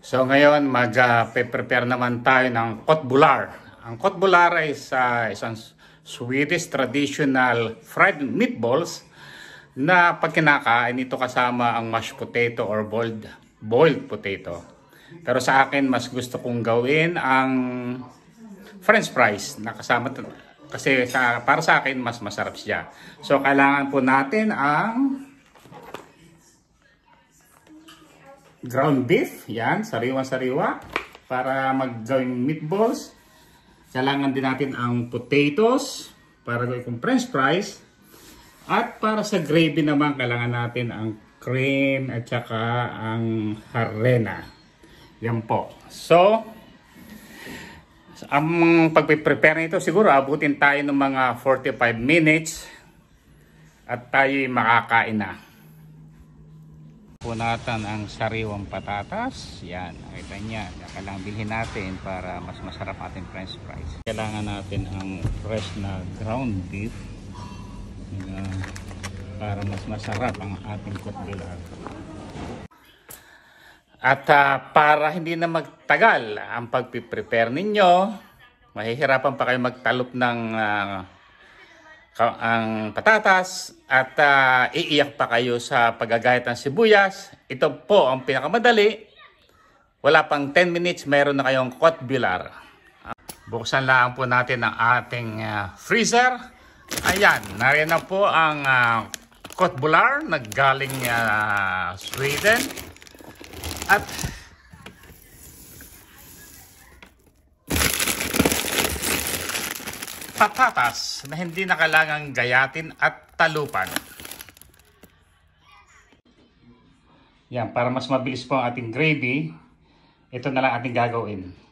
So ngayon mag-prepare naman tayo ng kotbular. Ang kotbular ay uh, isang Swedish traditional fried meatballs na pag kinakain ito kasama ang mashed potato or boiled, boiled potato. Pero sa akin mas gusto kong gawin ang french fries na kasama kasi sa, para sa akin mas masarap siya. So kailangan po natin ang ground beef. Yan, sariwa-sariwa. Para mag maggawing meatballs. Kailangan din natin ang potatoes para gawin kong french fries. At para sa gravy naman, kailangan natin ang cream at saka ang harena. Yan po. So, ang pagpiprepare nito siguro abutin tayo ng mga 45 minutes at tayo makakain na. Punatan ang sariwang patatas. Yan, nakita niya. Kailangan bilhin natin para mas masarap ating french fries. Kailangan natin ang fresh na ground beef na para mas masarap ang ating kutbilan. At uh, para hindi na magtagal ang pagpiprepare ninyo, mahihirapan pa kayo magtalop ng uh, ang patatas at uh, iiyak pa kayo sa paggagayat ng sibuyas. Ito po ang pinakamadali. Wala pang 10 minutes, meron na kayong kotbular. Buksan lang po natin ang ating uh, freezer. Ayan, nariyan na po ang uh, ah, kotbular na galing uh, Sweden. At patatas na hindi na kailangang gayatin at talupan. Yan, para mas mabilis po ang ating gravy, ito na lang ating gagawin.